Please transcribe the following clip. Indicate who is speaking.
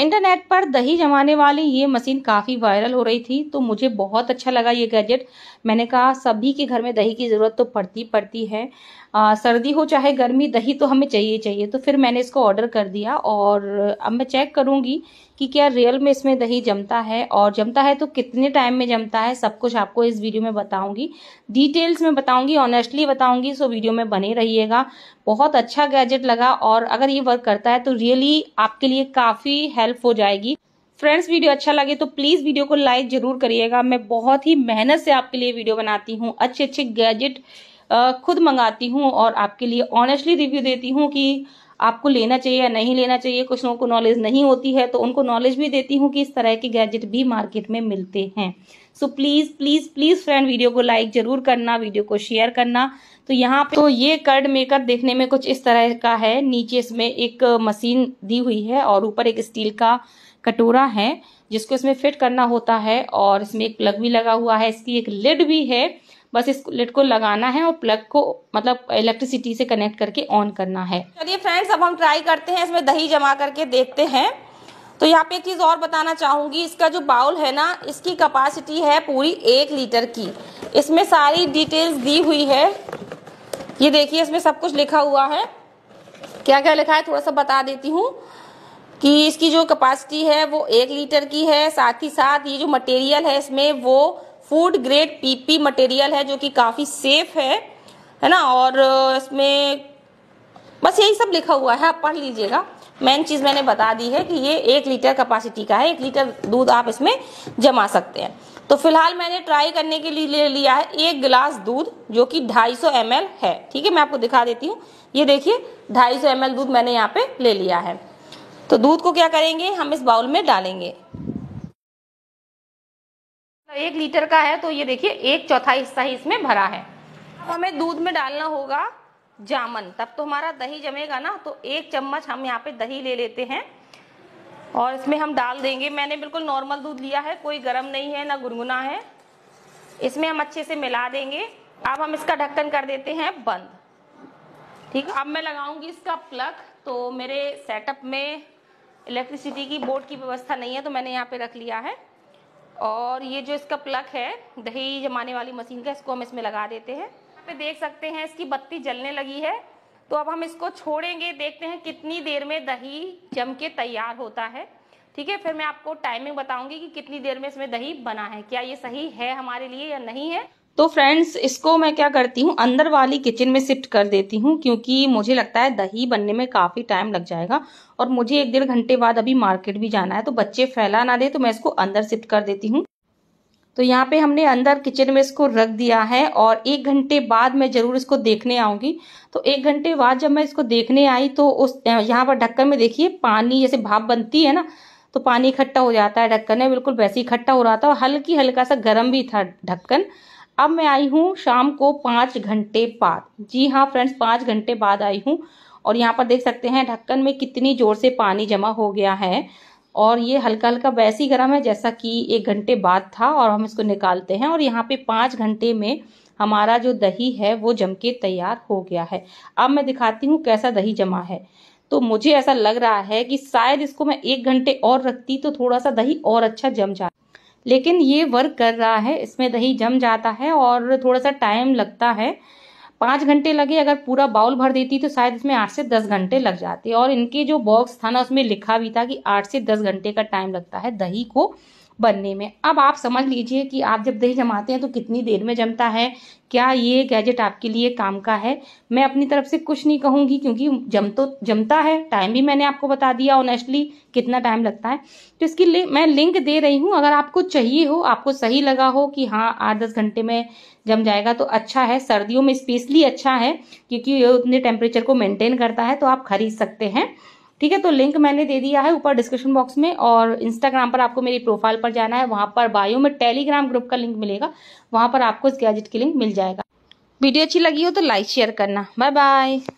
Speaker 1: internet पर दही जमाने वाली ये मशीन काफ़ी वायरल हो रही थी तो मुझे बहुत अच्छा लगा ये गैजेट मैंने कहा सभी के घर में दही की ज़रूरत तो पड़ती पड़ती है आ, सर्दी हो चाहे गर्मी दही तो हमें चाहिए चाहिए तो फिर मैंने इसको ऑर्डर कर दिया और अब मैं चेक करूँगी कि क्या रियल में इसमें दही जमता है और जमता है तो कितने टाइम में जमता है सब कुछ आपको इस वीडियो में बताऊंगी डिटेल्स में बताऊंगी ऑनेस्टली बताऊंगी सो वीडियो में बने रहिएगा बहुत अच्छा गैजेट लगा और अगर ये वर्क करता है तो रियली आपके लिए काफ़ी हेल्प हो जाएगी फ्रेंड्स वीडियो अच्छा लगे तो प्लीज़ वीडियो को लाइक ज़रूर करिएगा मैं बहुत ही मेहनत से आपके लिए वीडियो बनाती हूँ अच्छे अच्छे गैजेट खुद मंगाती हूँ और आपके लिए ऑनेस्टली रिव्यू देती हूँ कि आपको लेना चाहिए या नहीं लेना चाहिए कुछ लोगों को नॉलेज नहीं होती है तो उनको नॉलेज भी देती हूँ कि इस तरह के गैजेट भी मार्केट में मिलते हैं so please please please friend video को लाइक ज़रूर करना वीडियो को शेयर करना तो यहाँ पे तो ये कर्ड मेकर देखने में कुछ इस तरह का है नीचे इसमें एक मशीन दी हुई है और ऊपर एक स्टील का कटोरा है जिसको इसमें फिट करना होता है और इसमें एक प्लग भी लगा हुआ है इसकी एक लिड भी है बस इस लिट को लगाना है और प्लग को मतलब इलेक्ट्रिसिटी से कनेक्ट करके ऑन करना है चलिए फ्रेंड्स अब हम ट्राई करते हैं इसमें दही जमा करके देखते हैं तो यहाँ पे एक चीज़ और बताना चाहूंगी इसका जो बाउल है ना इसकी कैपेसिटी है पूरी एक लीटर की इसमें सारी डिटेल्स दी हुई है ये देखिए इसमें सब कुछ लिखा हुआ है क्या क्या लिखा है थोड़ा सा बता देती हूँ कि इसकी जो कैपेसिटी है वो एक लीटर की है साथ ही साथ ये जो मटेरियल है इसमें वो फूड ग्रेड पीपी मटेरियल है जो कि काफ़ी सेफ है है ना और इसमें बस यही सब लिखा हुआ है आप पढ़ लीजिएगा मेन चीज़ मैंने बता दी है कि ये एक लीटर कैपेसिटी का है एक लीटर दूध आप इसमें जमा सकते हैं तो फिलहाल मैंने ट्राई करने के लिए ले लिया है एक गिलास दूध जो कि 250 सौ है ठीक है मैं आपको दिखा देती हूँ ये देखिए 250 सौ दूध मैंने यहाँ पे ले लिया है तो दूध को क्या करेंगे हम इस बाउल में डालेंगे मतलब एक लीटर का है तो ये देखिए एक चौथाई हिस्सा ही इसमें भरा है हमें दूध में डालना होगा जामन तब तो हमारा दही जमेगा ना तो एक चम्मच हम यहाँ पे दही ले लेते हैं और इसमें हम डाल देंगे मैंने बिल्कुल नॉर्मल दूध लिया है कोई गर्म नहीं है ना गुनगुना है इसमें हम अच्छे से मिला देंगे अब हम इसका ढक्कन कर देते हैं बंद ठीक अब मैं लगाऊंगी इसका प्लग तो मेरे सेटअप में इलेक्ट्रिसिटी की बोर्ड की व्यवस्था नहीं है तो मैंने यहाँ पे रख लिया है और ये जो इसका प्लग है दही जमाने वाली मशीन का इसको हम इसमें लगा देते हैं यहाँ पे देख सकते हैं इसकी बत्ती जलने लगी है तो अब हम इसको छोड़ेंगे देखते हैं कितनी देर में दही जम के तैयार होता है ठीक है फिर मैं आपको टाइमिंग बताऊंगी कि कितनी देर में इसमें दही बना है क्या ये सही है हमारे लिए या नहीं है तो फ्रेंड्स इसको मैं क्या करती हूँ अंदर वाली किचन में शिफ्ट कर देती हूँ क्योंकि मुझे लगता है दही बनने में काफ़ी टाइम लग जाएगा और मुझे एक डेढ़ घंटे बाद अभी मार्केट भी जाना है तो बच्चे फैला ना दे तो मैं इसको अंदर शिफ्ट कर देती हूँ तो यहाँ पे हमने अंदर किचन में इसको रख दिया है और एक घंटे बाद मैं ज़रूर इसको देखने आऊँगी तो एक घंटे बाद जब मैं इसको देखने आई तो उस यहाँ पर ढक्कन में देखिए पानी जैसे भाप बनती है ना तो पानी इकट्ठा हो जाता है ढक्कन में बिल्कुल वैसे ही इकट्ठा हो रहा था और हल्की हल्का सा गर्म भी था ढक्कन अब मैं आई हूँ शाम को पाँच घंटे बाद जी हाँ फ्रेंड्स पाँच घंटे बाद आई हूँ और यहाँ पर देख सकते हैं ढक्कन में कितनी ज़ोर से पानी जमा हो गया है और ये हल्का हल्का वैसे ही गर्म है जैसा कि एक घंटे बाद था और हम इसको निकालते हैं और यहाँ पे पाँच घंटे में हमारा जो दही है वो जम के तैयार हो गया है अब मैं दिखाती हूँ कैसा दही जमा है तो मुझे ऐसा लग रहा है कि शायद इसको मैं एक घंटे और रखती तो थोड़ा सा दही और अच्छा जम जाता लेकिन ये वर्क कर रहा है इसमें दही जम जाता है और थोड़ा सा टाइम लगता है पाँच घंटे लगे अगर पूरा बाउल भर देती तो शायद इसमें आठ से दस घंटे लग जाते और इनके जो बॉक्स था ना उसमें लिखा भी था कि आठ से दस घंटे का टाइम लगता है दही को बनने में अब आप समझ लीजिए कि आप जब दही जमाते हैं तो कितनी देर में जमता है क्या ये गैजेट आपके लिए काम का है मैं अपनी तरफ से कुछ नहीं कहूँगी क्योंकि जम तो जमता है टाइम भी मैंने आपको बता दिया ऑनेस्टली कितना टाइम लगता है तो इसकी लि, मैं लिंक दे रही हूँ अगर आपको चाहिए हो आपको सही लगा हो कि हाँ आठ दस घंटे में जम जाएगा तो अच्छा है सर्दियों में स्पेशली अच्छा है क्योंकि ये उतने टेम्परेचर को मेनटेन करता है तो आप खरीद सकते हैं ठीक है तो लिंक मैंने दे दिया है ऊपर डिस्क्रिप्शन बॉक्स में और इंस्टाग्राम पर आपको मेरी प्रोफाइल पर जाना है वहाँ पर बायो में टेलीग्राम ग्रुप का लिंक मिलेगा वहाँ पर आपको इस गैजेट की लिंक मिल जाएगा वीडियो अच्छी लगी हो तो लाइक शेयर करना बाय बाय